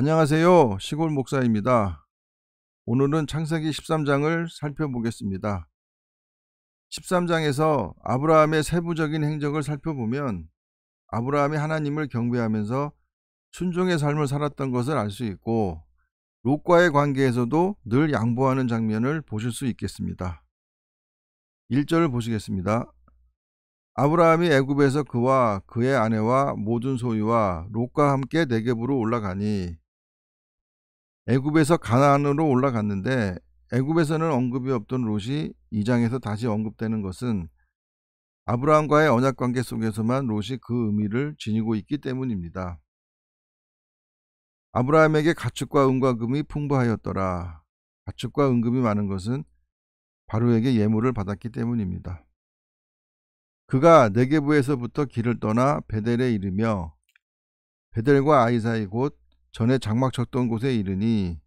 안녕하세요. 시골 목사입니다. 오늘은 창세기 13장을 살펴보겠습니다. 13장에서 아브라함의 세부적인 행적을 살펴보면 아브라함이 하나님을 경배하면서 순종의 삶을 살았던 것을 알 수 있고 롯과의 관계에서도 늘 양보하는 장면을 보실 수 있겠습니다. 1절을 보시겠습니다. 아브라함이 애굽에서 그와 그의 아내와 모든 소유와 롯과 함께 내게부로 올라가니 애굽에서 가나안으로 올라갔는데 애굽에서는 언급이 없던 롯이 2장에서 다시 언급되는 것은 아브라함과의 언약 관계 속에서만 롯이 그 의미를 지니고 있기 때문입니다. 아브라함에게 가축과 은과 금이 풍부하였더라. 가축과 은금이 많은 것은 바로에게 예물을 받았기 때문입니다. 그가 네게부에서부터 길을 떠나 베델에 이르며 베델과 아이사이 곧 전에 장막 쳤던 곳에 이르니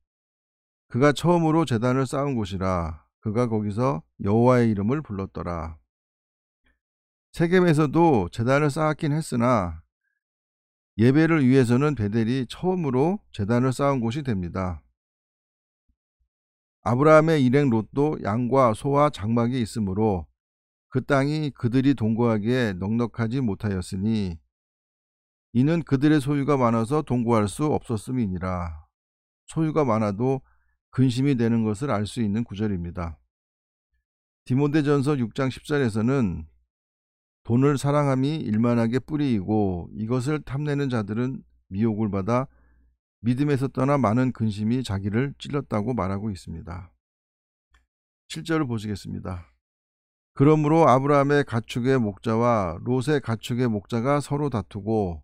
그가 처음으로 재단을 쌓은 곳이라 그가 거기서 여호와의 이름을 불렀더라. 세겜에서도 재단을 쌓았긴 했으나 예배를 위해서는 베델이 처음으로 재단을 쌓은 곳이 됩니다. 아브라함의 일행 롯도 양과 소와 장막이 있으므로 그 땅이 그들이 동거하기에 넉넉하지 못하였으니 이는 그들의 소유가 많아서 동거할수 없었음이니라. 소유가 많아도 근심이 되는 것을 알 수 있는 구절입니다. 디모데전서 6장 10절에서는 돈을 사랑함이 일만하게 뿌리이고 이것을 탐내는 자들은 미혹을 받아 믿음에서 떠나 많은 근심이 자기를 찔렀다고 말하고 있습니다. 7절을 보시겠습니다. 그러므로 아브라함의 가축의 목자와 롯의 가축의 목자가 서로 다투고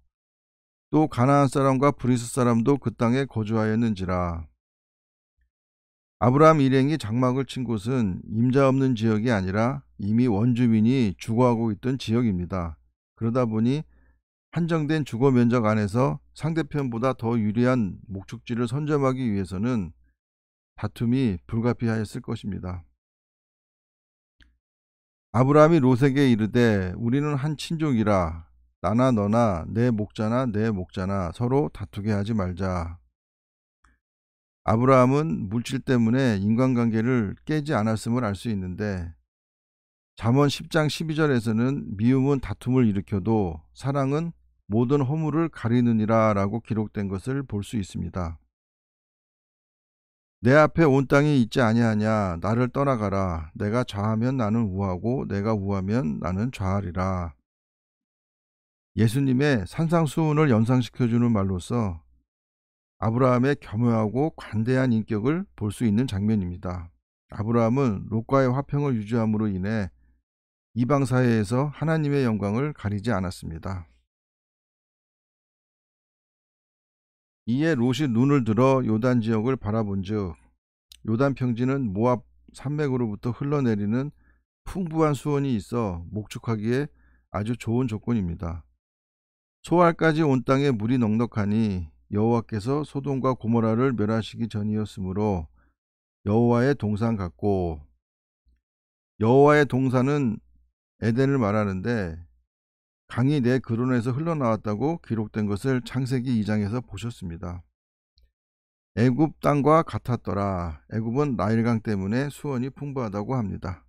또 가나안 사람과 브리스 사람도 그 땅에 거주하였는지라. 아브라함 일행이 장막을 친 곳은 임자 없는 지역이 아니라 이미 원주민이 주거하고 있던 지역입니다. 그러다 보니 한정된 주거 면적 안에서 상대편보다 더 유리한 목적지를 선점하기 위해서는 다툼이 불가피하였을 것입니다. 아브라함이 로색에 이르되 우리는 한 친족이라 나나 너나 내 목자나 내 목자나 서로 다투게 하지 말자. 아브라함은 물질 때문에 인간관계를 깨지 않았음을 알 수 있는데 잠언 10장 12절에서는 미움은 다툼을 일으켜도 사랑은 모든 허물을 가리느니라 라고 기록된 것을 볼 수 있습니다. 내 앞에 온 땅이 있지 아니하냐 나를 떠나가라 내가 좌하면 나는 우하고 내가 우하면 나는 좌하리라 예수님의 산상수훈을 연상시켜주는 말로서 아브라함의 겸허하고 관대한 인격을 볼 수 있는 장면입니다. 아브라함은 록과의 화평을 유지함으로 인해 이방 사회에서 하나님의 영광을 가리지 않았습니다. 이에 롯이 눈을 들어 요단 지역을 바라본즉 요단 평지는 모압 산맥으로부터 흘러내리는 풍부한 수원이 있어 목축하기에 아주 좋은 조건입니다. 소알까지 온 땅에 물이 넉넉하니 여호와께서 소돔과 고모라를 멸하시기 전이었으므로 여호와의 동산 같고 여호와의 동산은 에덴을 말하는데 강이 내 그론에서 흘러나왔다고 기록된 것을 창세기 2장에서 보셨습니다. 애굽 땅과 같았더라. 애굽은 나일강 때문에 수원이 풍부하다고 합니다.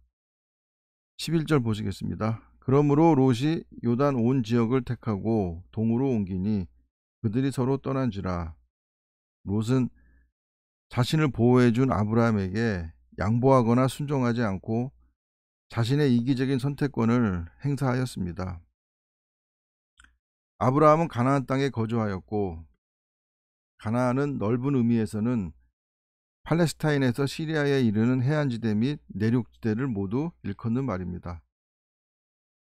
11절 보시겠습니다. 그러므로 롯이 요단 온 지역을 택하고 동으로 옮기니 그들이 서로 떠난지라. 롯은 자신을 보호해준 아브라함에게 양보하거나 순종하지 않고 자신의 이기적인 선택권을 행사하였습니다. 아브라함은 가나안 땅에 거주하였고 가나안은 넓은 의미에서는 팔레스타인에서 시리아에 이르는 해안지대 및 내륙지대를 모두 일컫는 말입니다.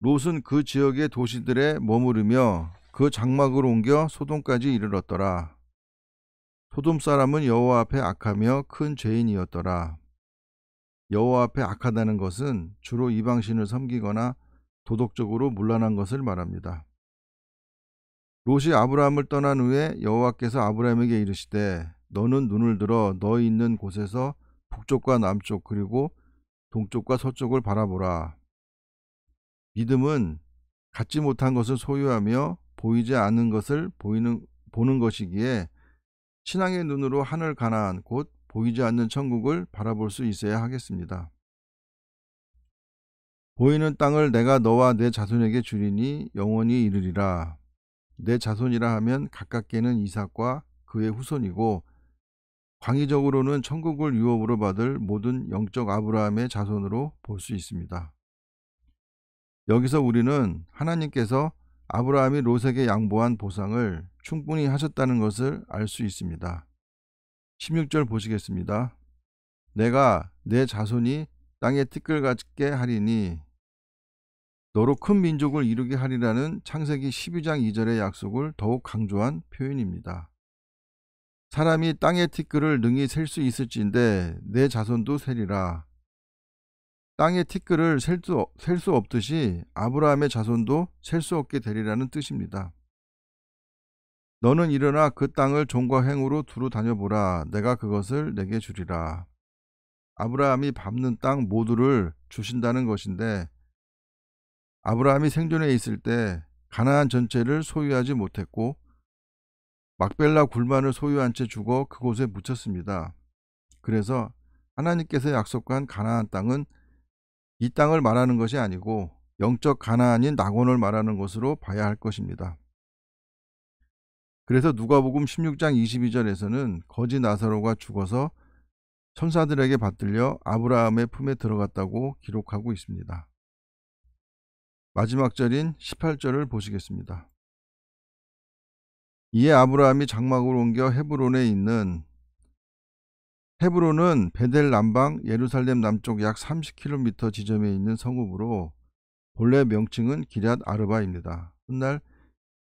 롯은 그 지역의 도시들에 머무르며 그 장막을 옮겨 소돔까지 이르렀더라. 소돔 사람은 여호와 앞에 악하며 큰 죄인이었더라. 여호와 앞에 악하다는 것은 주로 이방신을 섬기거나 도덕적으로 물란한 것을 말합니다. 롯이 아브라함을 떠난 후에 여호와께서 아브라함에게 이르시되 너는 눈을 들어 너 있는 곳에서 북쪽과 남쪽 그리고 동쪽과 서쪽을 바라보라. 믿음은 갖지 못한 것을 소유하며 보이지 않는 것을 보이는, 보는 것이기에 신앙의 눈으로 하늘 가나안 곧 보이지 않는 천국을 바라볼 수 있어야 하겠습니다. 보이는 땅을 내가 너와 내 자손에게 주리니 영원히 이르리라. 내 자손이라 하면 가깝게는 이삭과 그의 후손이고 광의적으로는 천국을 유업으로 받을 모든 영적 아브라함의 자손으로 볼 수 있습니다. 여기서 우리는 하나님께서 아브라함이 롯에게 양보한 보상을 충분히 하셨다는 것을 알 수 있습니다. 16절 보시겠습니다. 내가 내 자손이 땅에 티끌같게 하리니 너로 큰 민족을 이루게 하리라는 창세기 12장 2절의 약속을 더욱 강조한 표현입니다. 사람이 땅의 티끌을 능히 셀 수있을지인데내 자손도 세리라 땅의 티끌을 셀수 셀수 없듯이 아브라함의 자손도 셀 수 없게 되리라는 뜻입니다. 너는 일어나 그 땅을 종과 행으로 두루 다녀보라. 내가 그것을 내게 주리라. 아브라함이 밟는 땅 모두를 주신다는 것인데 아브라함이 생존해 있을 때 가나안 전체를 소유하지 못했고 막벨라 굴만을 소유한 채 죽어 그곳에 묻혔습니다. 그래서 하나님께서 약속한 가나안 땅은 이 땅을 말하는 것이 아니고 영적 가나안인 낙원을 말하는 것으로 봐야 할 것입니다. 그래서 누가복음 16장 22절에서는 거지 나사로가 죽어서 천사들에게 받들려 아브라함의 품에 들어갔다고 기록하고 있습니다. 마지막 절인 18절을 보시겠습니다. 이에 아브라함이 장막을 옮겨 헤브론에 있는 헤브론은 베델 남방 예루살렘 남쪽 약 30km 지점에 있는 성읍으로 본래 명칭은 기럇 아르바입니다. 훗날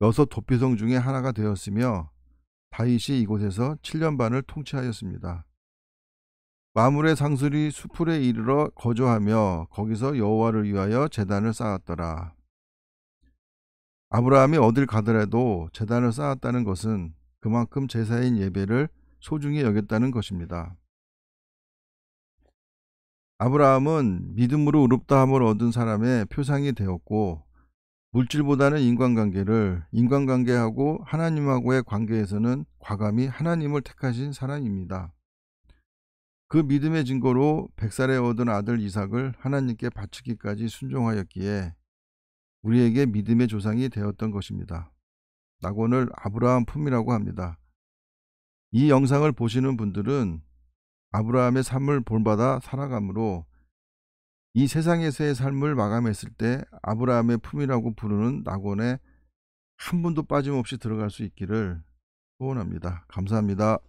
여섯 도피성 중에 하나가 되었으며 다윗이 이곳에서 7년 반을 통치하였습니다. 마물의 상술이 수풀에 이르러 거주하며 거기서 여호와를 위하여 재단을 쌓았더라. 아브라함이 어딜 가더라도 재단을 쌓았다는 것은 그만큼 제사인 예배를 소중히 여겼다는 것입니다. 아브라함은 믿음으로 의롭다함을 얻은 사람의 표상이 되었고 물질보다는 인간관계를 인간관계하고 하나님하고의 관계에서는 과감히 하나님을 택하신 사람입니다. 그 믿음의 증거로 백살에 얻은 아들 이삭을 하나님께 바치기까지 순종하였기에 우리에게 믿음의 조상이 되었던 것입니다. 낙원을 아브라함 품이라고 합니다. 이 영상을 보시는 분들은 아브라함의 삶을 본받아 살아감으로 이 세상에서의 삶을 마감했을 때 아브라함의 품이라고 부르는 낙원에 한 분도 빠짐없이 들어갈 수 있기를 소원합니다. 감사합니다.